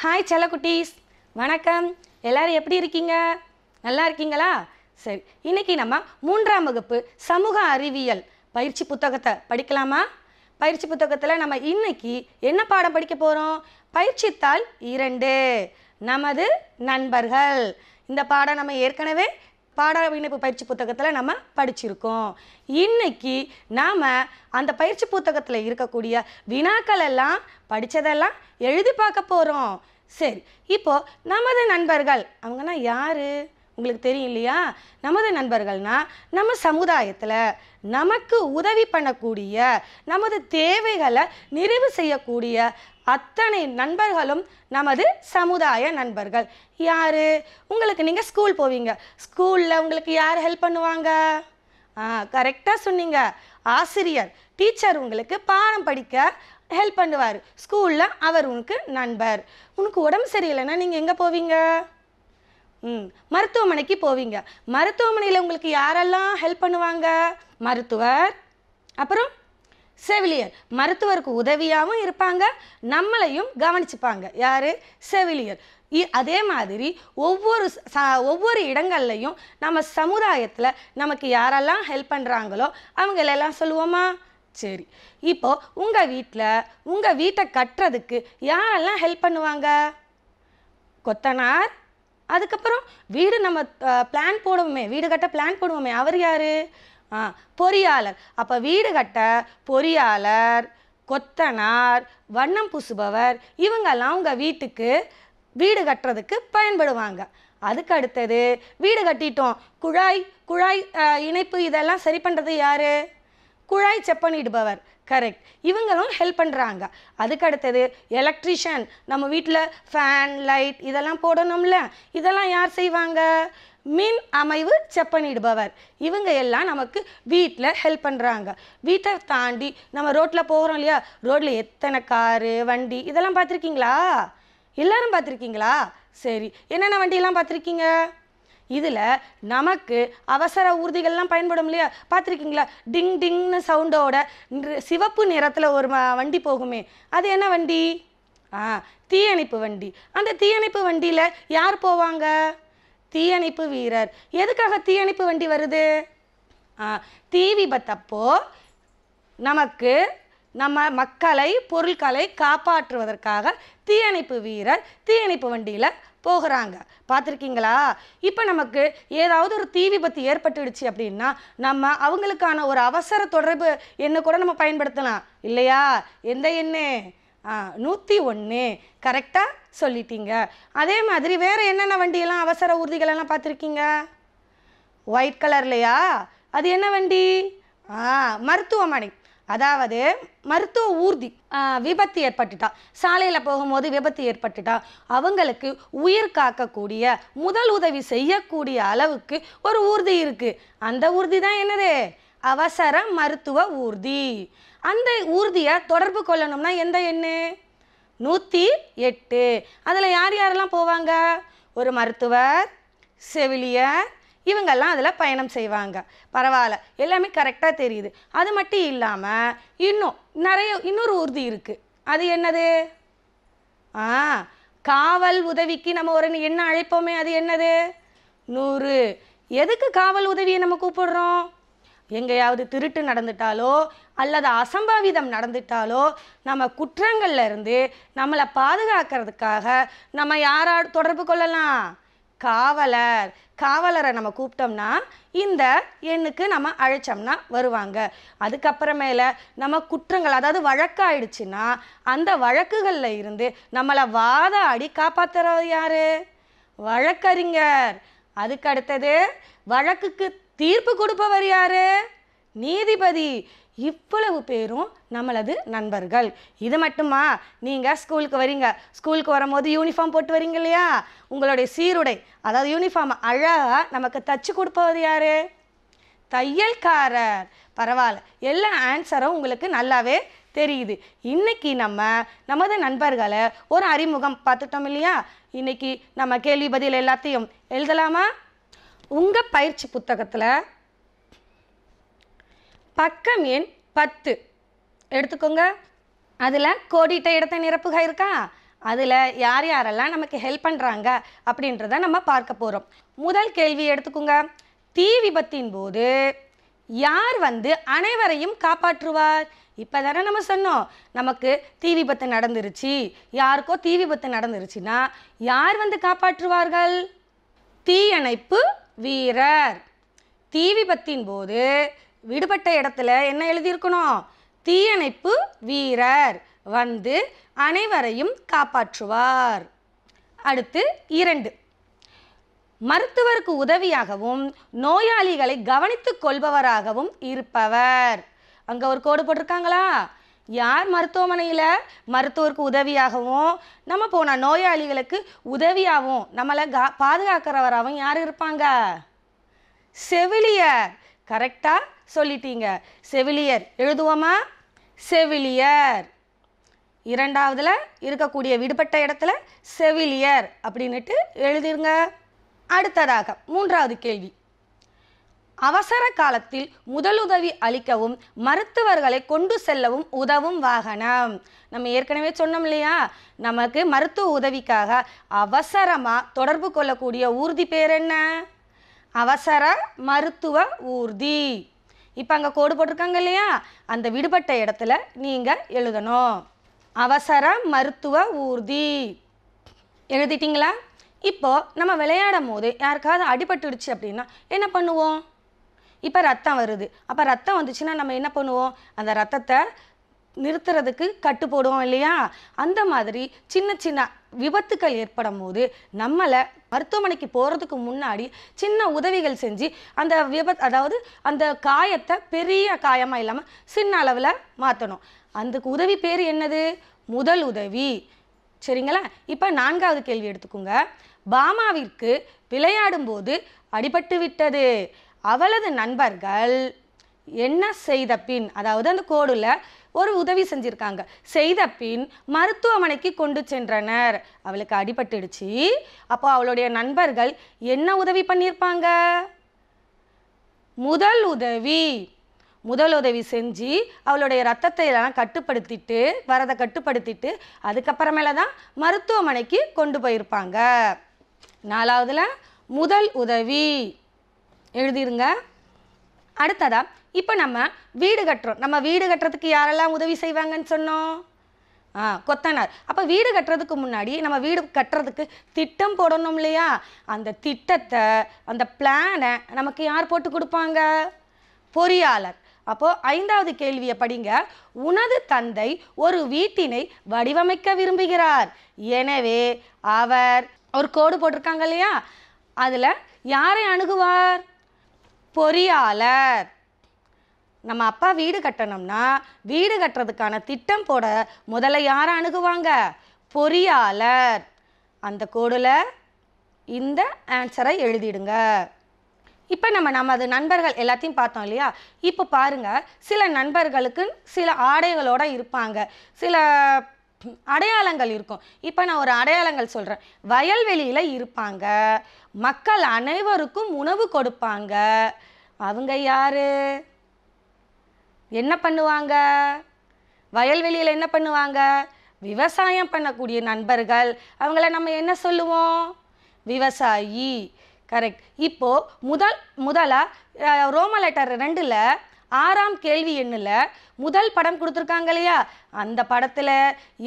hi குட்டீஸ் வணக்கம் எல்லோரும் எப்படி இருக்கீங்க நல்லா இருக்கீங்களா சரி இன்றைக்கி நம்ம மூன்றாம் வகுப்பு சமூக அறிவியல் பயிற்சி புத்தகத்தை படிக்கலாமா பயிற்சி புத்தகத்தில் நம்ம இன்னைக்கு என்ன பாடம் படிக்க போகிறோம் பயிற்சித்தாள் இரண்டு நமது நண்பர்கள் இந்த பாடம் நம்ம ஏற்கனவே பாட விண்ணப்பு பயிற்சி புத்தகத்தில் நம்ம படிச்சிருக்கோம் இன்னைக்கு நாம் அந்த பயிற்சி புத்தகத்தில் இருக்கக்கூடிய வினாக்கள் எல்லாம் படித்ததெல்லாம் எழுதி பார்க்க போகிறோம் சரி இப்போது நமது நண்பர்கள் அவங்கன்னா யார் உங்களுக்கு தெரியும் இல்லையா நமது நண்பர்கள்னால் நம்ம சமுதாயத்தில் நமக்கு உதவி பண்ணக்கூடிய நமது தேவைகளை நிறைவு செய்யக்கூடிய அத்தனை நண்பர்களும் நமது சமுதாய நண்பர்கள் யார் உங்களுக்கு நீங்கள் ஸ்கூல் போவீங்க ஸ்கூலில் உங்களுக்கு யார் ஹெல்ப் பண்ணுவாங்க கரெக்டாக சொன்னீங்க ஆசிரியர் டீச்சர் உங்களுக்கு பாடம் படிக்க ஹெல்ப் பண்ணுவார் ஸ்கூலில் அவர் உனக்கு நண்பர் உனக்கு உடம்பு சரியில்லைன்னா நீங்கள் எங்கே போவீங்க ம் மருத்துவமனைக்கு போவீங்க மருத்துவமனையில் உங்களுக்கு யாரெல்லாம் ஹெல்ப் பண்ணுவாங்க மருத்துவர் அப்புறம் செவிலியர் மருத்துவருக்கு உதவியாகவும் இருப்பாங்க நம்மளையும் கவனிச்சுப்பாங்க யார் செவிலியர் அதே மாதிரி ஒவ்வொரு ச ஒவ்வொரு இடங்கள்லையும் நம்ம சமுதாயத்தில் நமக்கு யாரெல்லாம் ஹெல்ப் பண்ணுறாங்களோ அவங்களெல்லாம் சொல்லுவோமா சரி இப்போது உங்கள் வீட்டில் உங்கள் வீட்டை கட்டுறதுக்கு யாரெல்லாம் ஹெல்ப் பண்ணுவாங்க கொத்தனார் அதுக்கப்புறம் வீடு நம்ம பிளான் போடுவோமே வீடு கட்ட பிளான் போடுவோமே அவர் யார் பொறியாளர் அப்போ வீடு கட்ட பொறியாளர் கொத்தனார் வண்ணம் பூசுபவர் இவங்கெல்லாம் உங்கள் வீட்டுக்கு வீடு கட்டுறதுக்கு பயன்படுவாங்க அதுக்கு அடுத்தது வீடு கட்டிட்டோம் குழாய் குழாய் இணைப்பு இதெல்லாம் சரி பண்ணுறது யார் குழாய் செப்பனிடுபவர் கரெக்ட் இவங்களும் ஹெல்ப் பண்ணுறாங்க அதுக்கு அடுத்தது எலக்ட்ரிஷியன் நம்ம வீட்டில் ஃபேன் லைட் இதெல்லாம் போடணும்ல இதெல்லாம் யார் செய்வாங்க மின் அமைவு செப்பனிடுபவர் இவங்க எல்லாம் நமக்கு வீட்டில் ஹெல்ப் பண்ணுறாங்க வீட்டை தாண்டி நம்ம ரோட்டில் போகிறோம் இல்லையா ரோட்டில் எத்தனை காரு வண்டி இதெல்லாம் பார்த்துருக்கீங்களா எல்லாரும் பார்த்துருக்கீங்களா சரி என்னென்ன வண்டியெல்லாம் பார்த்துருக்கீங்க இதில் நமக்கு அவசர ஊர்திகள்லாம் பயன்படும் இல்லையா பார்த்துருக்கீங்களா டிங் டிங்னு சவுண்டோட சிவப்பு நிறத்தில் ஒரு வண்டி போகுமே அது என்ன வண்டி ஆ தீயணைப்பு வண்டி அந்த தீயணைப்பு வண்டியில் யார் போவாங்க தீயணைப்பு வீரர் எதுக்காக தீயணைப்பு வண்டி வருது ஆ தீ விபத்தப்போ நமக்கு நம்ம மக்களை பொருட்களை காப்பாற்றுவதற்காக தீயணைப்பு வீரர் தீயணைப்பு வண்டியில் போகிறாங்க பார்த்துருக்கீங்களா இப்போ நமக்கு ஏதாவது ஒரு தீ விபத்து ஏற்பட்டுடுச்சு அப்படின்னா நம்ம அவங்களுக்கான ஒரு அவசர தொடர்பு எண்ணை கூட நம்ம பயன்படுத்தலாம் இல்லையா எந்த எண்ணு நூற்றி ஒன்று கரெக்டாக சொல்லிட்டீங்க அதே மாதிரி வேறு என்னென்ன வண்டியெல்லாம் அவசர ஊர்திகளெல்லாம் பார்த்துருக்கீங்க ஒயிட் கலர்லையா அது என்ன வண்டி ஆ மருத்துவமனை அதாவது மருத்துவ ஊர்தி விபத்து ஏற்பட்டுட்டா சாலையில் போகும்போது விபத்து ஏற்பட்டுட்டா அவங்களுக்கு உயிர் காக்கக்கூடிய முதல் உதவி செய்யக்கூடிய அளவுக்கு ஒரு ஊர்தி இருக்குது அந்த ஊர்தி தான் என்னது அவசர மருத்துவ ஊர்தி அந்த ஊர்தியை தொடர்பு கொள்ளணும்னா எந்த எண்ணு நூற்றி எட்டு அதில் யார் யாரெல்லாம் போவாங்க ஒரு மருத்துவர் செவிலியர் இவங்கெல்லாம் அதில் பயணம் செய்வாங்க பரவாயில்ல எல்லாமே கரெக்டாக தெரியுது அது மட்டும் இல்லாமல் இன்னும் நிறைய இன்னொரு உறுதி இருக்குது அது என்னது ஆ காவல் உதவிக்கு நம்ம ஒரு என்ன அழைப்போமே அது என்னது நூறு எதுக்கு காவல் உதவியை நம்ம கூப்பிடுறோம் எங்கேயாவது திருட்டு நடந்துட்டாலோ அல்லது அசம்பாவிதம் நடந்துட்டாலோ நம்ம குற்றங்கள்லேருந்து நம்மளை பாதுகாக்கிறதுக்காக நம்ம யாரா தொடர்பு கொள்ளலாம் காவலர் காவலரை நம்ம கூப்பிட்டோம்னா இந்த எண்ணுக்கு நம்ம அழைச்சோம்னா வருவாங்க அதுக்கப்புறமேல நம்ம குற்றங்கள் அதாவது வழக்காயிடுச்சுன்னா அந்த வழக்குகளில் இருந்து நம்மளை வாத அடி காப்பாற்றுறது யார் வழக்கறிஞர் அதுக்கு அடுத்தது வழக்குக்கு தீர்ப்பு கொடுப்பவர் யார் நீதிபதி இவ்வளவு பேரும் நம்மளது நண்பர்கள் இது மட்டுமா நீங்கள் ஸ்கூலுக்கு வரீங்க ஸ்கூலுக்கு வரும்போது யூனிஃபார்ம் போட்டு வரீங்க இல்லையா உங்களுடைய சீருடை அதாவது யூனிஃபார்ம் அழகாக நமக்கு தச்சு கொடுப்பது யார் தையல்காரர் பரவாயில்ல எல்லா ஆன்சரும் உங்களுக்கு நல்லாவே தெரியுது இன்றைக்கி நம்ம நமது நண்பர்களை ஒரு அறிமுகம் பார்த்துட்டோம் இல்லையா இன்றைக்கி நம்ம கேள்வி பதில் எல்லாத்தையும் எழுதலாமா உங்கள் பயிற்சி புத்தகத்தில் பக்கம் எண் பத்து எடுத்துக்கோங்க அதில் கோடிட்ட இடத்தை நிரப்புக இருக்கா அதில் யார் யாரெல்லாம் நமக்கு ஹெல்ப் பண்ணுறாங்க அப்படின்றத நம்ம பார்க்க போகிறோம் முதல் கேள்வி எடுத்துக்கோங்க தீ விபத்தின் போது யார் வந்து அனைவரையும் காப்பாற்றுவார் இப்போ தானே நம்ம சொன்னோம் நமக்கு தீ விபத்து நடந்துருச்சு யாருக்கோ தீ விபத்து நடந்துருச்சுன்னா யார் வந்து காப்பாற்றுவார்கள் தீயணைப்பு வீரர் தீ விபத்தின் போது விடுபட்ட இடத்துல என்ன எழுதியிருக்கணும் தீயணைப்பு வீரர் வந்து அனைவரையும் காப்பாற்றுவார் அடுத்து இரண்டு மருத்துவருக்கு உதவியாகவும் நோயாளிகளை கவனித்து கொள்பவராகவும் இருப்பவர் அங்கே ஒரு கோடு போட்டிருக்காங்களா யார் மருத்துவமனையில் மருத்துவருக்கு உதவியாகவும் நம்ம போனால் நோயாளிகளுக்கு உதவியாகவும் நம்மளை கா பாதுகாக்கிறவராகவும் யார் இருப்பாங்க செவிலியர் கரெக்டாக சொல்லிட்டீங்க செவிலியர் எழுதுவோமா செவிலியர் இரண்டாவதில் இருக்கக்கூடிய விடுபட்ட இடத்துல செவிலியர் அப்படின்ட்டு எழுதிருங்க அடுத்ததாக மூன்றாவது கேள்வி அவசர காலத்தில் முதலுதவி அளிக்கவும் மருத்துவர்களை கொண்டு செல்லவும் உதவும் வாகனம் நம்ம ஏற்கனவே சொன்னோம் இல்லையா நமக்கு மருத்துவ உதவிக்காக அவசரமாக தொடர்பு கொள்ளக்கூடிய ஊர்தி பேர் என்ன அவசர மருத்துவ ஊர்தி இப்போ அங்கே கோடு போட்டிருக்காங்க இல்லையா அந்த விடுபட்ட இடத்துல நீங்கள் எழுதணும் அவசர மருத்துவ ஊர்தி எழுதிட்டிங்களா இப்போது நம்ம விளையாடும் போது யாருக்காவது அடிபட்டுடுச்சு அப்படின்னா என்ன பண்ணுவோம் இப்போ ரத்தம் வருது அப்போ ரத்தம் வந்துச்சுன்னா நம்ம என்ன பண்ணுவோம் அந்த ரத்தத்தை நிறுத்துறதுக்கு கட்டு போடுவோம் இல்லையா அந்த மாதிரி சின்ன சின்ன விபத்துக்கள் ஏற்படும் போது நம்மளை மருத்துவமனைக்கு போகிறதுக்கு முன்னாடி சின்ன உதவிகள் செஞ்சு அந்த விபத் அதாவது அந்த காயத்தை பெரிய காயமாக இல்லாமல் சின்ன அளவில் மாற்றணும் அதுக்கு உதவி பேர் என்னது முதல் உதவி சரிங்களா இப்போ நான்காவது கேள்வி எடுத்துக்கோங்க பாமாவிற்கு விளையாடும்போது அடிபட்டு விட்டது அவளது நண்பர்கள் என்ன செய்த பின் அதாவது அந்த கோடில் ஒரு உதவி செஞ்சுருக்காங்க செய்த பின் மருத்துவமனைக்கு கொண்டு சென்றனர் அவளுக்கு அடிபட்டுடுச்சு அப்போ அவளுடைய நண்பர்கள் என்ன உதவி பண்ணியிருப்பாங்க முதல் உதவி முதல் உதவி செஞ்சு அவளுடைய ரத்தத்தை எல்லாம் கட்டுப்படுத்திட்டு வரதை கட்டுப்படுத்திட்டு அதுக்கப்புறமேல தான் மருத்துவமனைக்கு கொண்டு போயிருப்பாங்க நாலாவதுல முதல் உதவி எழுதிருங்க அடுத்ததாக இப்போ நம்ம வீடு கட்டுறோம் நம்ம வீடு கட்டுறதுக்கு யாரெல்லாம் உதவி செய்வாங்கன்னு சொன்னோம் ஆ கொத்தனார் அப்போ வீடு கட்டுறதுக்கு முன்னாடி நம்ம வீடு கட்டுறதுக்கு திட்டம் போடணும் இல்லையா அந்த திட்டத்தை அந்த பிளானை நமக்கு யார் போட்டு கொடுப்பாங்க பொறியாளர் அப்போது ஐந்தாவது கேள்வியை படிங்க உனது தந்தை ஒரு வீட்டினை வடிவமைக்க விரும்புகிறார் எனவே அவர் ஒரு கோடு போட்டிருக்காங்க இல்லையா அதில் யாரை அணுகுவார் பொறியாளர் நம்ம அப்பா வீடு கட்டணும்னா வீடு கட்டுறதுக்கான திட்டம் போட முதல்ல யாரை அணுகுவாங்க பொறியாளர் அந்த கோடில் இந்த ஆன்சரை எழுதிடுங்க இப்போ நம்ம நமது நண்பர்கள் எல்லாத்தையும் பார்த்தோம் இல்லையா இப்போ பாருங்கள் சில நண்பர்களுக்கு சில ஆடைகளோடு இருப்பாங்க சில அடையாளங்கள் இருக்கும் இப்போ நான் ஒரு அடையாளங்கள் சொல்கிறேன் வயல்வெளியில் இருப்பாங்க மக்கள் அனைவருக்கும் உணவு கொடுப்பாங்க அவங்க யார் என்ன பண்ணுவாங்க வயல்வெளியில் என்ன பண்ணுவாங்க விவசாயம் பண்ணக்கூடிய நண்பர்கள் அவங்கள நம்ம என்ன சொல்லுவோம் விவசாயி கரெக்ட் இப்போது முதல் முதலாக ரோம லெட்டர் ரெண்டில் ஆறாம் கேள்வி எண்ணில் முதல் படம் கொடுத்துருக்காங்க இல்லையா அந்த படத்தில்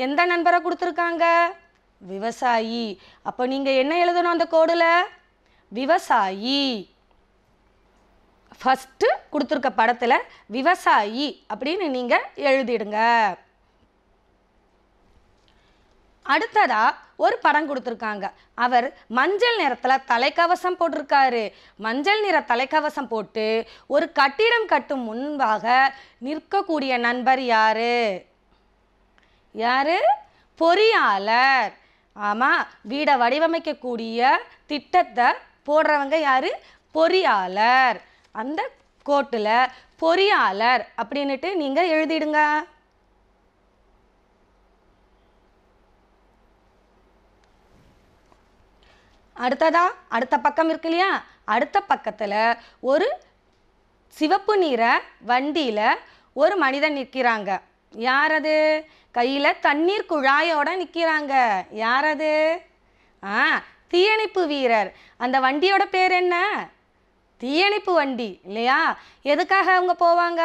எந்த நண்பரை கொடுத்துருக்காங்க விவசாயி அப்போ நீங்கள் என்ன எழுதணும் அந்த கோடில் விவசாயி ஃபஸ்ட்டு கொடுத்துருக்க படத்தில் விவசாயி அப்படின்னு நீங்கள் எழுதிடுங்க அடுத்ததா ஒரு படம் கொடுத்துருக்காங்க அவர் மஞ்சள் நிறத்தில் தலைக்கவசம் போட்டிருக்காரு மஞ்சள் நிற தலைக்கவசம் போட்டு ஒரு கட்டிடம் கட்டும் முன்பாக நிற்கக்கூடிய நண்பர் யார் யார் பொறியாளர் ஆமாம் வீடை வடிவமைக்கக்கூடிய திட்டத்தை போடுறவங்க யார் பொறியாளர் அந்த கோட்டில் பொறியாளர் அப்படின்னுட்டு நீங்கள் எழுதிடுங்க அடுத்ததா அடுத்த பக்கம் இருக்கு இல்லையா அடுத்த பக்கத்தில் ஒரு சிவப்பு நிற வண்டியில் ஒரு மனிதன் நிற்கிறாங்க யார் அது கையில் தண்ணீர் குழாயோட நிற்கிறாங்க யார் அது ஆ தீயணைப்பு வீரர் அந்த வண்டியோட பேர் என்ன தீயணைப்பு வண்டி இல்லையா எதுக்காக அவங்க போவாங்க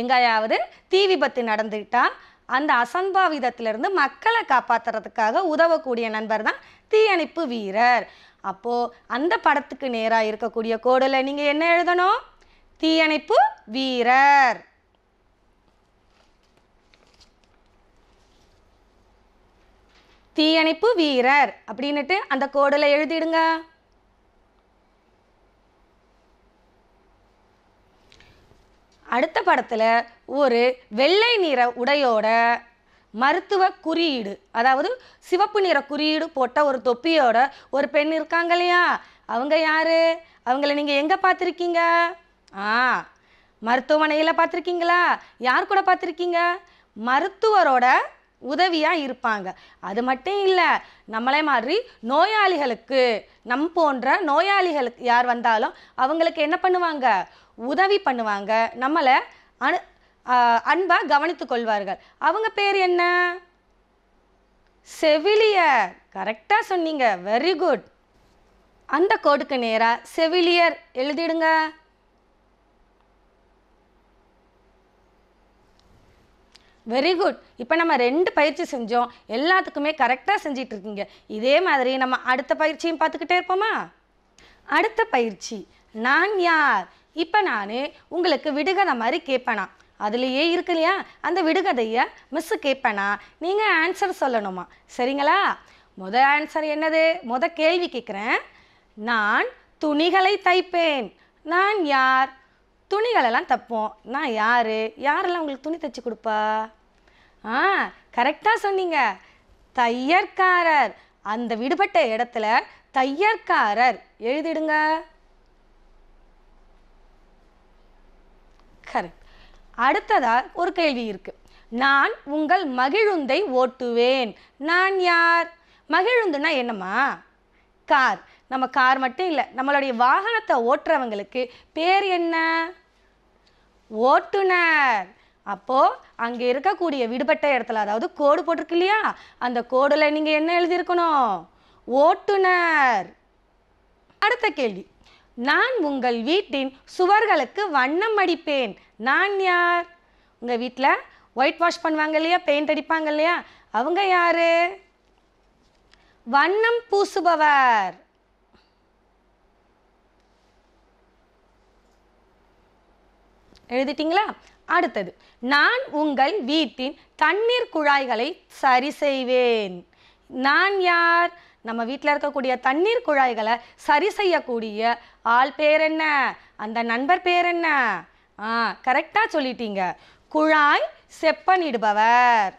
எங்கேயாவது தீ விபத்து நடந்துட்டால் அந்த அசம்பாவிதத்திலிருந்து மக்களை காப்பாற்றுறதுக்காக உதவக்கூடிய நண்பர் தான் தீயணைப்பு வீரர் அப்போது அந்த படத்துக்கு நேராக இருக்கக்கூடிய கோடில் நீங்கள் என்ன எழுதணும் தீயணைப்பு வீரர் தீயணைப்பு வீரர் அப்படின்னுட்டு அந்த கோடில் எழுதிடுங்க அடுத்த படத்தில் ஒரு வெள்ளை நிற உடையோட மருத்துவ குறியீடு அதாவது சிவப்பு நிற குறியீடு போட்ட ஒரு தொப்பியோட ஒரு பெண் இருக்காங்க இல்லையா அவங்க யார் அவங்கள நீங்கள் எங்கே பார்த்துருக்கீங்க ஆ மருத்துவமனையில் பார்த்துருக்கீங்களா யார் கூட பார்த்துருக்கீங்க மருத்துவரோட உதவியாக இருப்பாங்க அது மட்டும் இல்லை நம்மளே மாதிரி நோயாளிகளுக்கு நம் போன்ற நோயாளிகளுக்கு யார் வந்தாலும் அவங்களுக்கு என்ன பண்ணுவாங்க உதவி பண்ணுவாங்க நம்மளை அனு அன்பாக கவனித்து கொள்வார்கள் அவங்க பேர் என்ன செவிலியர் கரெக்டாக சொன்னீங்க வெரி குட் அந்த கோடுக்கு நேராக செவிலியர் எழுதிடுங்க வெரி குட் இப்போ நம்ம ரெண்டு பயிற்சி செஞ்சோம் எல்லாத்துக்குமே கரெக்டாக செஞ்சிட்டு இருக்கீங்க இதே மாதிரி நம்ம அடுத்த பயிற்சியும் பார்த்துக்கிட்டே இருப்போமா அடுத்த பயிற்சி நான் யார் இப்போ நான் உங்களுக்கு விடுகதை மாதிரி கேட்பேனா அதுலேயே இருக்கு இல்லையா அந்த விடுகதையை மிஸ்ஸு கேட்பேனா நீங்கள் ஆன்சர் சொல்லணுமா சரிங்களா முத ஆன்சர் என்னது முத கேள்வி கேட்குறேன் நான் துணிகளை தைப்பேன் நான் யார் துணிகளெல்லாம் தைப்போம் நான் யார் யாரெல்லாம் உங்களுக்கு துணி தைச்சி கொடுப்பா ஆ கரெக்டாக சொன்னீங்க தையற்காரர் அந்த விடுபட்ட இடத்துல தையற்காரர் எழுதிடுங்க கரெக்ட் அடுத்ததாக ஒரு கேள்வி இருக்குது நான் உங்கள் மகிழுந்தை ஓட்டுவேன் நான் யார் மகிழுந்துனா என்னம்மா கார் நம்ம கார் மட்டும் இல்லை நம்மளுடைய வாகனத்தை ஓட்டுறவங்களுக்கு பேர் என்ன ஓட்டுநர் அப்போது அங்கே இருக்கக்கூடிய விடுபட்ட இடத்துல அதாவது கோடு போட்டிருக்கு இல்லையா அந்த கோடில் நீங்கள் என்ன எழுதியிருக்கணும் ஓட்டுநர் அடுத்த கேள்வி நான் உங்கள் வீட்டின் சுவர்களுக்கு வண்ணம் அடிப்பேன் நான் யார் உங்கள் வீட்டில் ஒயிட் வாஷ் பண்ணுவாங்க இல்லையா பெயிண்ட் அடிப்பாங்க இல்லையா அவங்க யார் வண்ணம் பூசுபவர் எழுதிட்டீங்களா அடுத்தது நான் உங்கள் வீட்டின் தண்ணீர் குழாய்களை சரி செய்வேன் நான் யார் நம்ம வீட்டில் இருக்கக்கூடிய தண்ணீர் குழாய்களை சரி செய்யக்கூடிய ஆள் பேர் என்ன அந்த நண்பர் பேர் என்ன ஆ கரெக்டாக சொல்லிட்டீங்க குழாய் செப்பனிடுபவர்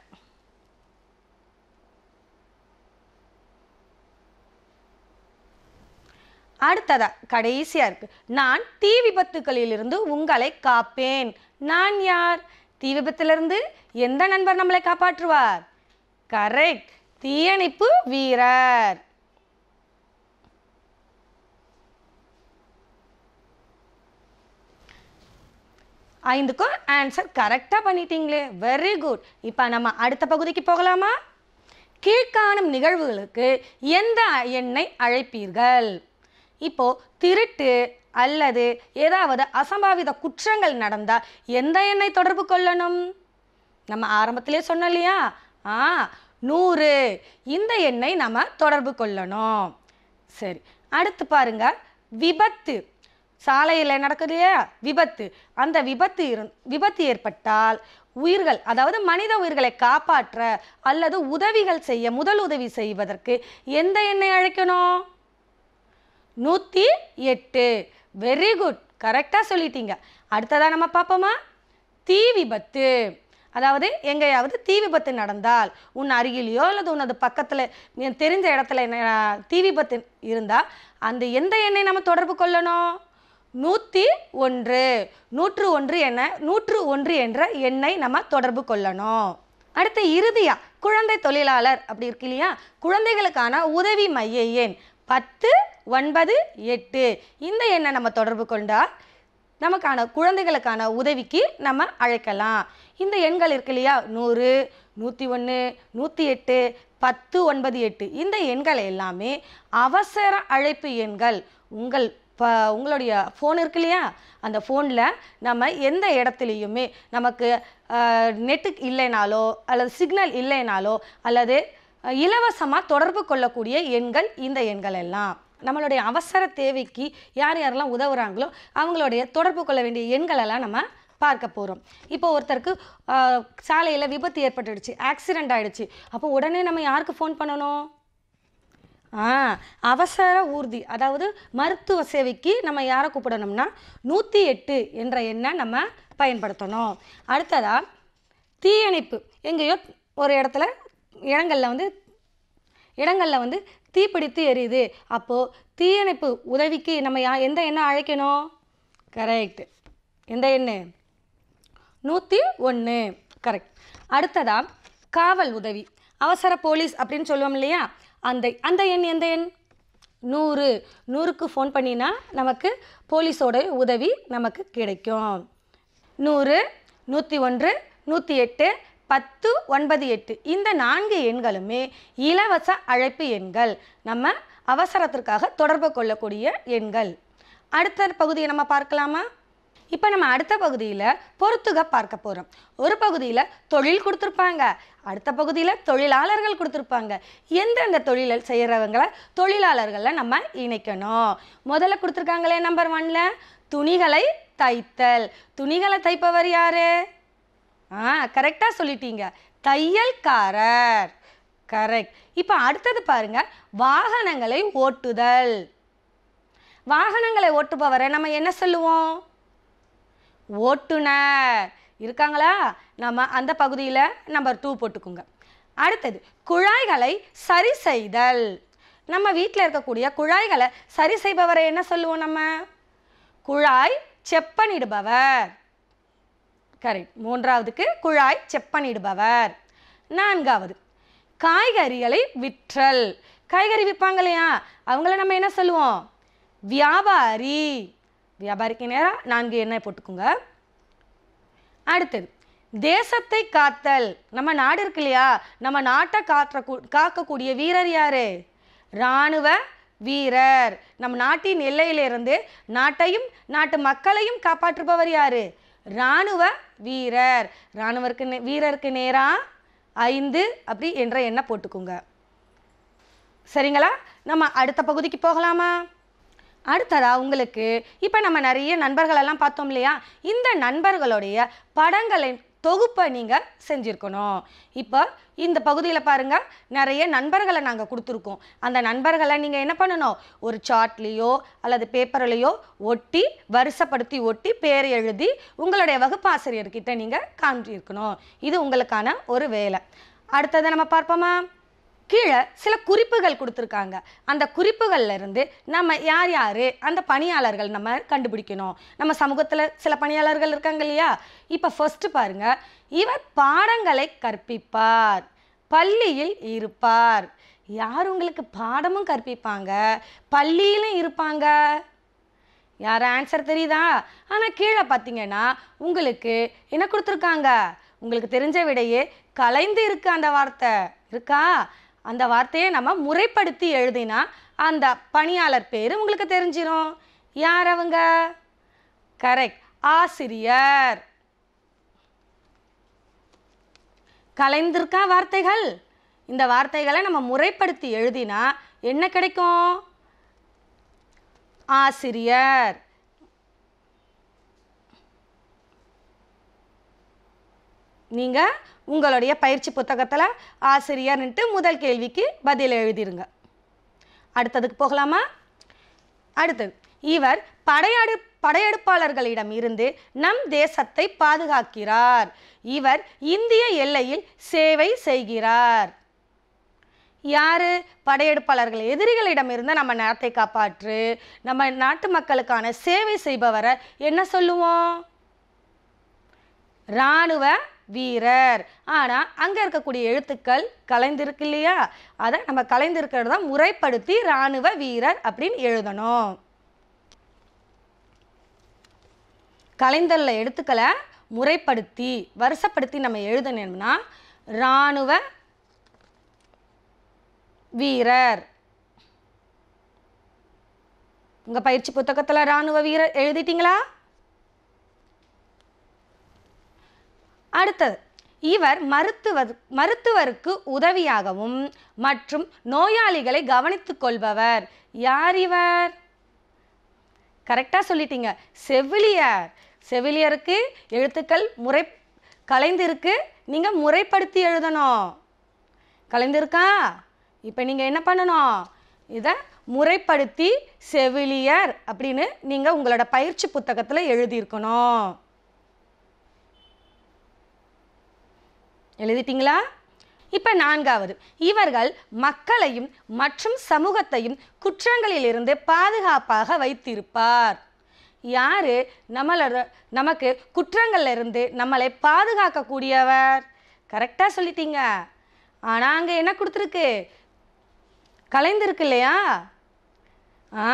அடுத்ததா கடைசியா இருக்கு நான் தீ இருந்து உங்களை காப்பேன் நான் யார் தீ விபத்திலிருந்து எந்த நண்பர் நம்மளை காப்பாற்றுவார் கரெக்ட் தீயணைப்பு வீரர் ஐந்துக்கும் ஆன்சர் கரெக்டாக பண்ணிட்டீங்களே வெரி குட் இப்போ நம்ம அடுத்த பகுதிக்கு போகலாமா கீழ்காணும் நிகழ்வுகளுக்கு எந்த எண்ணை அழைப்பீர்கள் இப்போ திருட்டு அல்லது ஏதாவது அசம்பாவித குற்றங்கள் நடந்தால் எந்த எண்ணை தொடர்பு கொள்ளணும் நம்ம ஆரம்பத்திலே சொன்னோம் இல்லையா ஆ நூறு இந்த எண்ணை நம்ம தொடர்பு கொள்ளணும் சரி அடுத்து பாருங்க விபத்து சாலையில் நடக்குது இல்லையா விபத்து அந்த விபத்து இரு விபத்து ஏற்பட்டால் உயிர்கள் அதாவது மனித உயிர்களை காப்பாற்ற அல்லது உதவிகள் செய்ய முதல் உதவி செய்வதற்கு எந்த எண்ணை அழைக்கணும் நூற்றி எட்டு வெரி குட் கரெக்டாக சொல்லிட்டீங்க அடுத்ததாக நம்ம பார்ப்போமா தீ விபத்து அதாவது எங்கேயாவது தீ விபத்து நடந்தால் உன் அருகிலேயோ அல்லது உனது பக்கத்தில் தெரிஞ்ச இடத்துல என்ன தீ விபத்து இருந்தால் அந்த எந்த எண்ணை நம்ம தொடர்பு கொள்ளணும் நூற்றி ஒன்று நூற்று ஒன்று என நூற்று ஒன்று என்ற எண்ணை நம்ம தொடர்பு கொள்ளணும் அடுத்து இறுதியாக குழந்தை தொழிலாளர் அப்படி இருக்கு இல்லையா குழந்தைகளுக்கான உதவி மைய எண் பத்து ஒன்பது எட்டு இந்த எண்ணை நம்ம தொடர்பு கொண்டால் நமக்கான குழந்தைகளுக்கான உதவிக்கு நம்ம அழைக்கலாம் இந்த எண்கள் இருக்கு இல்லையா நூறு நூற்றி ஒன்று நூற்றி எட்டு பத்து ஒன்பது எட்டு இந்த எண்கள் எல்லாமே அவசர அழைப்பு எண்கள் உங்கள் இப்போ உங்களுடைய ஃபோன் இருக்கு இல்லையா அந்த ஃபோனில் நம்ம எந்த இடத்துலையுமே நமக்கு நெட்டு இல்லைனாலோ அல்லது சிக்னல் இல்லைனாலோ அல்லது இலவசமாக தொடர்பு கொள்ளக்கூடிய எண்கள் இந்த எண்கள் எல்லாம் நம்மளுடைய அவசர தேவைக்கு யார் யாரெல்லாம் உதவுறாங்களோ அவங்களுடைய தொடர்பு கொள்ள வேண்டிய எண்களெல்லாம் நம்ம பார்க்க போகிறோம் இப்போ ஒருத்தருக்கு சாலையில் விபத்து ஏற்பட்டுடுச்சு ஆக்சிடெண்ட் ஆகிடுச்சு அப்போ உடனே நம்ம யாருக்கு ஃபோன் பண்ணணும் ஆ அவசர ஊர்தி அதாவது மருத்துவ சேவைக்கு நம்ம யாரை கூப்பிடணும்னா நூற்றி எட்டு என்ற எண்ணை நம்ம பயன்படுத்தணும் அடுத்ததாக தீயணைப்பு எங்கேயோ ஒரு இடத்துல இடங்களில் வந்து இடங்களில் வந்து தீப்பிடித்து எரியுது அப்போது தீயணைப்பு உதவிக்கு நம்ம யா எந்த எண்ணை அழைக்கணும் கரெக்ட் எந்த எண்ணு நூற்றி ஒன்று கரெக்ட் அடுத்ததாக காவல் உதவி அவசர போலீஸ் அப்படின்னு சொல்லுவோம் இல்லையா அந்த அந்த எண் எந்த எண் நூறு நூறுக்கு ஃபோன் பண்ணினா நமக்கு போலீஸோட உதவி நமக்கு கிடைக்கும் நூறு நூற்றி ஒன்று நூற்றி எட்டு பத்து ஒன்பது எட்டு இந்த நான்கு எண்களுமே இலவச அழைப்பு எண்கள் நம்ம அவசரத்திற்காக தொடர்பு கொள்ளக்கூடிய எண்கள் அடுத்த பகுதியை நம்ம பார்க்கலாமா இப்போ நம்ம அடுத்த பகுதியில் பொறுத்துக பார்க்க போகிறோம் ஒரு பகுதியில் தொழில் கொடுத்துருப்பாங்க அடுத்த பகுதியில் தொழிலாளர்கள் கொடுத்துருப்பாங்க எந்தெந்த தொழில செய்கிறவங்களை தொழிலாளர்களை நம்ம இணைக்கணும் முதல்ல கொடுத்துருக்காங்களே நம்பர் ஒன்ல துணிகளை தைத்தல் துணிகளை தைப்பவர் யார் ஆ கரெக்டாக சொல்லிட்டீங்க தையல்காரர் கரெக்ட் இப்போ அடுத்தது பாருங்க வாகனங்களை ஓட்டுதல் வாகனங்களை ஓட்டுபவரை நம்ம என்ன சொல்லுவோம் ஓட்டுனர் இருக்காங்களா நம்ம அந்த பகுதியில் நம்பர் டூ போட்டுக்குங்க அடுத்தது குழாய்களை சரி செய்தல் நம்ம வீட்டில் இருக்கக்கூடிய குழாய்களை சரி செய்பவரை என்ன சொல்லுவோம் நம்ம குழாய் செப்பனிடுபவர் கரெக்ட் மூன்றாவதுக்கு குழாய் செப்பனிடுபவர் நான்காவது காய்கறிகளை விற்றல் காய்கறி விற்பாங்க இல்லையா அவங்கள நம்ம என்ன சொல்லுவோம் வியாபாரி வியாபாரிக்கு நேராக நான்கு எண்ணெய் போட்டுக்கோங்க அடுத்தது தேசத்தை காத்தல் நம்ம நாடு இருக்கு இல்லையா நம்ம நாட்டை காற்ற காக்கக்கூடிய வீரர் யார் இராணுவ வீரர் நம் நாட்டின் எல்லையிலிருந்து நாட்டையும் நாட்டு மக்களையும் காப்பாற்றுபவர் யார் இராணுவ வீரர் இராணுவருக்கு வீரருக்கு நேராக ஐந்து அப்படி என்ற எண்ணெய் போட்டுக்கோங்க சரிங்களா நம்ம அடுத்த பகுதிக்கு போகலாமா அடுத்ததாக உங்களுக்கு இப்போ நம்ம நிறைய நண்பர்களெல்லாம் பார்த்தோம் இல்லையா இந்த நண்பர்களுடைய படங்களின் தொகுப்பை நீங்கள் செஞ்சுருக்கணும் இப்போ இந்த பகுதியில் பாருங்கள் நிறைய நண்பர்களை நாங்கள் கொடுத்துருக்கோம் அந்த நண்பர்களை நீங்கள் என்ன பண்ணணும் ஒரு சார்ட்லேயோ அல்லது பேப்பர்லேயோ ஒட்டி வருஷப்படுத்தி ஒட்டி பேர் எழுதி உங்களுடைய வகுப்பாசிரியர்கிட்ட நீங்கள் காமிச்சிருக்கணும் இது உங்களுக்கான ஒரு வேலை அடுத்ததை நம்ம பார்ப்போமா கீழே சில குறிப்புகள் கொடுத்துருக்காங்க அந்த குறிப்புகளில் இருந்து நம்ம யார் யார் அந்த பணியாளர்கள் நம்ம கண்டுபிடிக்கணும் நம்ம சமூகத்தில் சில பணியாளர்கள் இருக்காங்க இல்லையா இப்போ ஃபஸ்ட்டு பாருங்கள் இவர் பாடங்களை கற்பிப்பார் பள்ளியில் இருப்பார் யார் உங்களுக்கு பாடமும் கற்பிப்பாங்க பள்ளியிலும் இருப்பாங்க யார் ஆன்சர் தெரியுதா ஆனால் கீழே பார்த்தீங்கன்னா உங்களுக்கு என்ன கொடுத்துருக்காங்க உங்களுக்கு தெரிஞ்ச விடையே கலைந்து இருக்கு அந்த வார்த்தை இருக்கா அந்த வார்த்தையை நம்ம முறைப்படுத்தி எழுதினா அந்த பணியாளர் பேர் உங்களுக்கு தெரிஞ்சிடும் யார் அவங்க கரெக்ட் ஆசிரியர் கலைந்திருக்கா வார்த்தைகள் இந்த வார்த்தைகளை நம்ம முறைப்படுத்தி எழுதினா என்ன கிடைக்கும் ஆசிரியர் நீங்கள் உங்களுடைய பயிற்சி புத்தகத்தில் ஆசிரியர்ன்ட்டு முதல் கேள்விக்கு பதில் எழுதிடுங்க அடுத்ததுக்கு போகலாமா அடுத்தது இவர் படையெடு படையெடுப்பாளர்களிடம் இருந்து நம் தேசத்தை பாதுகாக்கிறார் இவர் இந்திய எல்லையில் சேவை செய்கிறார் யார் படையெடுப்பாளர்கள் எதிரிகளிடம் இருந்து நம்ம நேரத்தை காப்பாற்று நம்ம நாட்டு மக்களுக்கான சேவை செய்பவரை என்ன சொல்லுவோம் இராணுவ வீரர் ஆனால் அங்கே இருக்கக்கூடிய எழுத்துக்கள் கலைந்திருக்கு இல்லையா அதை நம்ம கலைந்திருக்கிறத முறைப்படுத்தி இராணுவ வீரர் அப்படின்னு எழுதணும் கலைந்தல்ல எழுத்துக்களை முறைப்படுத்தி வருஷப்படுத்தி நம்ம எழுதணும்னா இராணுவ வீரர் உங்கள் பயிற்சி புத்தகத்தில் இராணுவ வீரர் எழுதிட்டீங்களா அடுத்தது இவர் மருத்துவர் மருத்துவருக்கு உதவியாகவும் மற்றும் நோயாளிகளை கவனித்துக் கொள்பவர் யார் இவர் கரெக்டாக சொல்லிட்டீங்க செவிலியர் செவிலியருக்கு எழுத்துக்கள் முறை கலைந்திருக்கு நீங்கள் முறைப்படுத்தி எழுதணும் கலைந்திருக்கா இப்போ நீங்கள் என்ன பண்ணணும் இதை முறைப்படுத்தி செவிலியர் அப்படின்னு நீங்கள் உங்களோட பயிற்சி புத்தகத்தில் எழுதியிருக்கணும் எழுதிட்டிங்களா இப்போ நான்காவது இவர்கள் மக்களையும் மற்றும் சமூகத்தையும் குற்றங்களிலிருந்து பாதுகாப்பாக வைத்திருப்பார் யார் நம்மளோட நமக்கு குற்றங்கள்லேருந்து நம்மளை பாதுகாக்கக்கூடியவர் கரெக்டாக சொல்லிட்டீங்க ஆனால் அங்கே என்ன கொடுத்துருக்கு கலைந்திருக்கு இல்லையா ஆ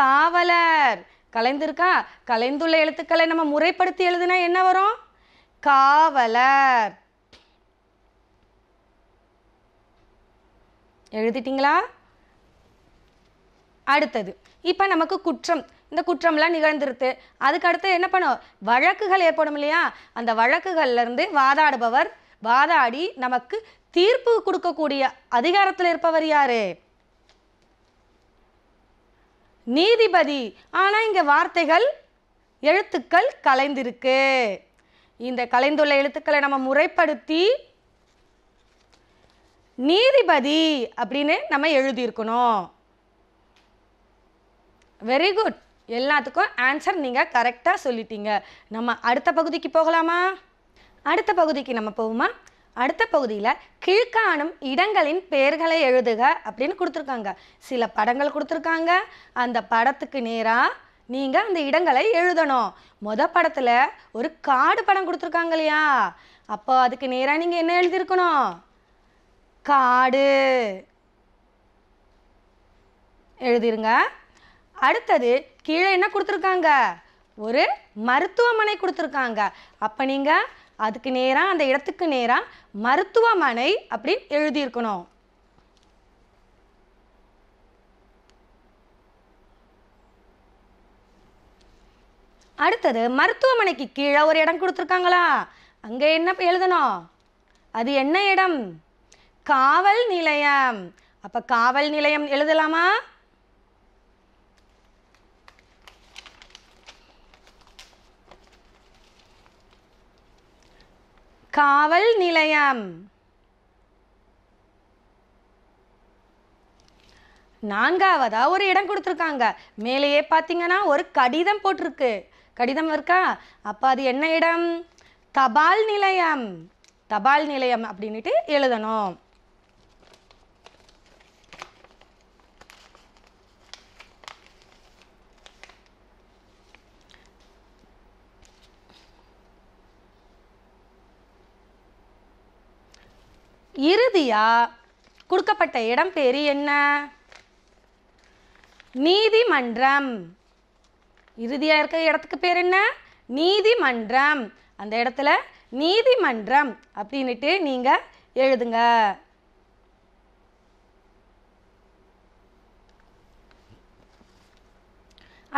காவலர் கலைந்திருக்கா கலைந்துள்ள எழுத்துக்களை நம்ம முறைப்படுத்தி எழுதுனா என்ன வரும் காவலர் எழுதிட்டிங்களா அடுத்தது இப்போ நமக்கு குற்றம் இந்த குற்றம்லாம் நிகழ்ந்துருது அதுக்கு அடுத்து என்ன பண்ணும் வழக்குகள் ஏற்படும் இல்லையா அந்த வழக்குகள்லேருந்து வாதாடுபவர் வாதாடி நமக்கு தீர்ப்பு கொடுக்கக்கூடிய அதிகாரத்தில் இருப்பவர் யாரு நீதிபதி ஆனால் இங்கே வார்த்தைகள் எழுத்துக்கள் கலைந்திருக்கு இந்த கலைந்துள்ள எழுத்துக்களை நம்ம முறைப்படுத்தி நீதிபதி அப்படின்னு நம்ம எழுதியிருக்கணும் வெரி குட் எல்லாத்துக்கும் ஆன்சர் நீங்கள் கரெக்டாக சொல்லிட்டீங்க நம்ம அடுத்த பகுதிக்கு போகலாமா அடுத்த பகுதிக்கு நம்ம போவோமா அடுத்த பகுதியில் கீழ்காணும் இடங்களின் பெயர்களை எழுதுக அப்படின்னு கொடுத்துருக்காங்க சில படங்கள் கொடுத்துருக்காங்க அந்த படத்துக்கு நேராக நீங்கள் அந்த இடங்களை எழுதணும் மொத படத்தில் ஒரு காடு படம் கொடுத்துருக்காங்க இல்லையா அப்போ அதுக்கு நேராக நீங்கள் என்ன எழுதியிருக்கணும் காடு எழுதிருங்க அடுத்தது கீழே என்ன கொடுத்துருக்காங்க ஒரு மருத்துவமனை கொடுத்துருக்காங்க அப்போ நீங்கள் அதுக்கு நேராக அந்த இடத்துக்கு நேராக மருத்துவமனை அப்படின்னு எழுதியிருக்கணும் அடுத்தது மருத்துவமனைக்கு கீழே ஒரு இடம் கொடுத்துருக்காங்களா அங்கே என்ன எழுதணும் அது என்ன இடம் காவல் நிலையம் அப்போ காவல் நிலையம் எழுதலாமா காவல் நிலையம் நான்காவதா ஒரு இடம் கொடுத்துருக்காங்க மேலேயே பார்த்தீங்கன்னா ஒரு கடிதம் போட்டிருக்கு கடிதம் இருக்கா அப்போ அது என்ன இடம் தபால் நிலையம் தபால் நிலையம் அப்படின்ட்டு எழுதணும் இறுதியாக கொடுக்கப்பட்ட இடம் பேர் என்ன நீதிமன்றம் இறுதியாக இருக்க இடத்துக்கு பேர் என்ன நீதிமன்றம் அந்த இடத்துல நீதிமன்றம் அப்படின்ட்டு நீங்கள் எழுதுங்க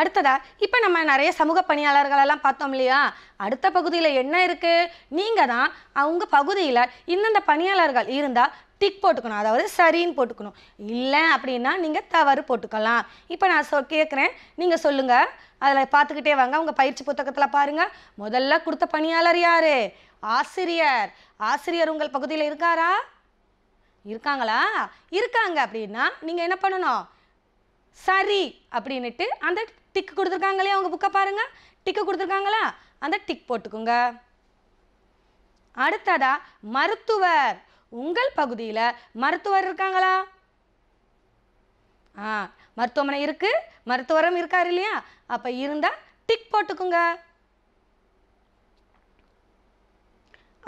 அடுத்ததாக இப்போ நம்ம நிறைய சமூக பணியாளர்களெல்லாம் பார்த்தோம் இல்லையா அடுத்த பகுதியில் என்ன இருக்குது நீங்கள் தான் அவங்க பகுதியில் இந்தந்த பணியாளர்கள் இருந்தால் டிக் போட்டுக்கணும் அதாவது சரின்னு போட்டுக்கணும் இல்லை அப்படின்னா நீங்கள் தவறு போட்டுக்கலாம் இப்போ நான் சொ கேட்குறேன் நீங்கள் சொல்லுங்கள் அதில் பார்த்துக்கிட்டே வாங்க உங்கள் பயிற்சி புத்தகத்தில் பாருங்கள் முதல்ல கொடுத்த பணியாளர் யார் ஆசிரியர் ஆசிரியர் உங்கள் பகுதியில் இருக்காரா இருக்காங்களா இருக்காங்க அப்படின்னா நீங்கள் என்ன பண்ணணும் சரி அப்படின்னுட்டு அந்த டிக்கு கொடுத்துருக்காங்களே அவங்க புக்கை பாருங்கள் டிக்கு கொடுத்துருக்காங்களா அந்த டிக் போட்டுக்கோங்க அடுத்ததா மருத்துவர் உங்கள் பகுதியில் மருத்துவர் இருக்காங்களா ஆ மருத்துவமனை இருக்குது மருத்துவரும் இருக்கார் இல்லையா அப்போ இருந்தால் டிக் போட்டுக்குங்க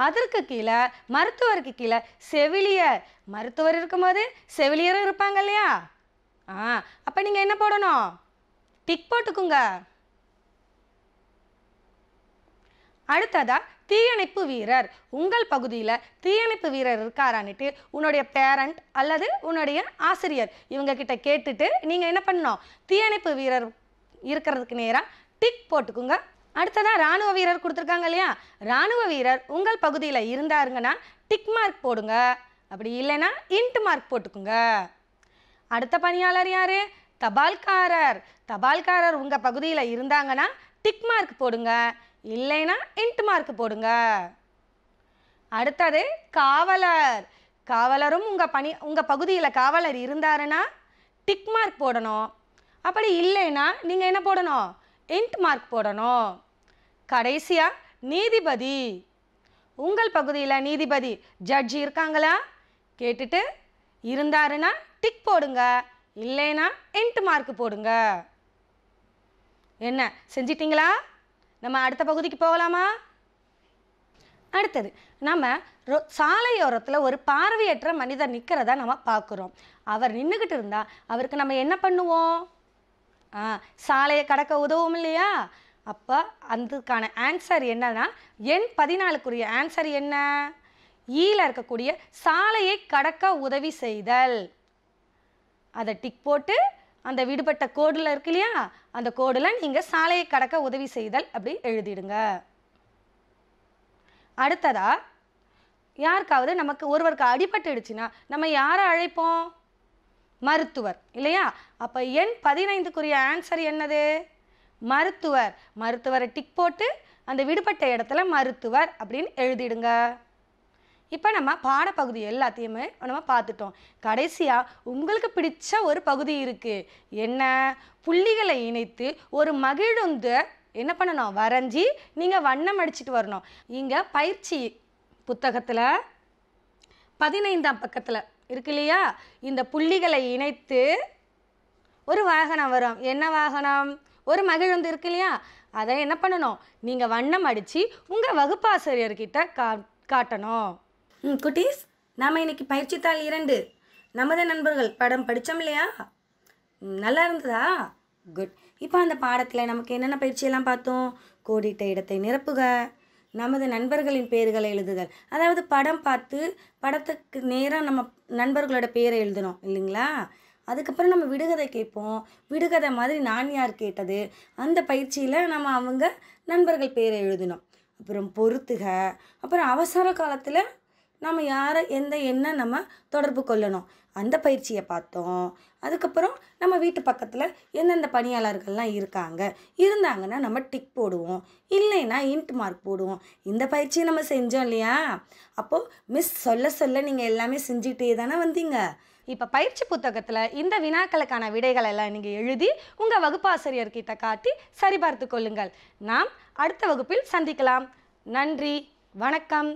அதற்கு கீழே மருத்துவருக்கு கீழே செவிலியர் மருத்துவர் இருக்கும்போது செவிலியரும் இருப்பாங்க இல்லையா ஆ அப்போ நீங்கள் என்ன போடணும் டிக் போட்டுக்குங்க அடுத்ததா தீயணைப்பு வீரர் உங்கள் பகுதியில் தீயணைப்பு வீரர் இருக்காரான்னுட்டு உன்னுடைய பேரண்ட் அல்லது உன்னுடைய ஆசிரியர் இவங்க கிட்ட கேட்டுட்டு நீங்கள் என்ன பண்ணணும் தீயணைப்பு வீரர் இருக்கிறதுக்கு நேராக டிக் போட்டுக்குங்க அடுத்ததாக ராணுவ வீரர் கொடுத்துருக்காங்க இல்லையா ராணுவ வீரர் உங்கள் பகுதியில் இருந்தாருங்கன்னா டிக் மார்க் போடுங்க அப்படி இல்லைன்னா இன்ட் மார்க் போட்டுக்குங்க அடுத்த பணியாளர் யார் தபால்காரர் தபால்காரர் உங்கள் பகுதியில் இருந்தாங்கன்னா டிக் மார்க் போடுங்க இல்லைன்னா இன்ட் மார்க் போடுங்க அடுத்தது காவலர் காவலரும் உங்கள் பணி உங்கள் பகுதியில் காவலர் இருந்தாருன்னா டிக் மார்க் போடணும் அப்படி இல்லைன்னா நீங்கள் என்ன போடணும் இன்ட் மார்க் போடணும் கடைசியாக நீதிபதி உங்கள் பகுதியில் நீதிபதி ஜட்ஜி இருக்காங்களா கேட்டுட்டு இருந்தாருன்னா டிக் போடுங்க இல்லைன்னா என்ட்டு மார்க் போடுங்க என்ன செஞ்சிட்டிங்களா நம்ம அடுத்த பகுதிக்கு போகலாமா அடுத்தது நம்ம ரோ சாலையோரத்தில் ஒரு பார்வையற்ற மனிதர் நிற்கிறத நம்ம பார்க்குறோம் அவர் நின்றுக்கிட்டு இருந்தால் அவருக்கு நம்ம என்ன பண்ணுவோம் ஆ சாலையை கடக்க உதவும் இல்லையா அப்போ அதுக்கான ஆன்சர் என்னன்னா எண் பதினாலுக்குரிய ஆன்சர் என்ன ஈல e இருக்கக்கூடிய சாலையை கடக்க உதவி செய்தல் அதை டிக் போட்டு அந்த விடுபட்ட கோடில் இருக்கு இல்லையா அந்த கோடில் நீங்கள் சாலையை கடக்க உதவி செய்தல் அப்படி எழுதிடுங்க அடுத்ததா யாருக்காவது நமக்கு ஒருவருக்கு அடிபட்டுடுச்சுன்னா நம்ம யாரை அழைப்போம் மருத்துவர் இல்லையா அப்போ எண் பதினைந்துக்குரிய ஆன்சர் என்னது மருத்துவர் மருத்துவரை டிக் போட்டு அந்த விடுபட்ட இடத்துல மருத்துவர் அப்படின்னு எழுதிடுங்க இப்போ நம்ம பாடப்பகுதி எல்லாத்தையுமே நம்ம பார்த்துட்டோம் கடைசியாக உங்களுக்கு பிடிச்ச ஒரு பகுதி இருக்குது என்ன புள்ளிகளை இணைத்து ஒரு மகிழுந்து என்ன பண்ணணும் வரைஞ்சி நீங்கள் வண்ணம் அடிச்சுட்டு வரணும் இங்கே பயிற்சி புத்தகத்தில் பதினைந்தாம் பக்கத்தில் இருக்கு இல்லையா இந்த புள்ளிகளை இணைத்து ஒரு வாகனம் வரும் என்ன வாகனம் ஒரு மகிழ்ந்து இருக்கு இல்லையா அதை என்ன பண்ணணும் நீங்கள் வண்ணம் அடித்து உங்கள் வகுப்பாசிரியர்கிட்ட கா காட்டணும் ம் குட்டீஸ் நாம் இன்றைக்கி பயிற்சித்தாள் இரண்டு நமது நண்பர்கள் படம் படித்தோம் இல்லையா நல்லா இருந்ததா குட் இப்போ அந்த பாடத்தில் நமக்கு என்னென்ன பயிற்சியெல்லாம் பார்த்தோம் கோடிட்ட இடத்தை நிரப்புக நமது நண்பர்களின் பெயர்களை எழுதுதல் அதாவது படம் பார்த்து படத்துக்கு நேராக நம்ம நண்பர்களோட பேரை எழுதணும் இல்லைங்களா அதுக்கப்புறம் நம்ம விடுகதை கேட்போம் விடுகதை மாதிரி நான் யார் கேட்டது அந்த பயிற்சியில் நம்ம அவங்க நண்பர்கள் பேரை எழுதணும் அப்புறம் பொறுத்துக அப்புறம் அவசர காலத்தில் நம்ம யாரை எந்த என்ன நம்ம தொடர்பு கொள்ளணும் அந்த பயிற்சியை பார்த்தோம் அதுக்கப்புறம் நம்ம வீட்டு பக்கத்தில் எந்தெந்த பணியாளர்கள்லாம் இருக்காங்க இருந்தாங்கன்னா நம்ம டிக் போடுவோம் இல்லைன்னா இன்ட் மார்க் போடுவோம் இந்த பயிற்சியை நம்ம செஞ்சோம் இல்லையா அப்போது மிஸ் சொல்ல சொல்ல நீங்கள் எல்லாமே செஞ்சுக்கிட்டே தானே வந்தீங்க இப்போ பயிற்சி புத்தகத்தில் இந்த வினாக்களுக்கான விடைகளை எல்லாம் நீங்கள் எழுதி உங்கள் வகுப்பாசிரியர்கிட்ட காட்டி சரிபார்த்து கொள்ளுங்கள் நாம் அடுத்த வகுப்பில் சந்திக்கலாம் நன்றி வணக்கம்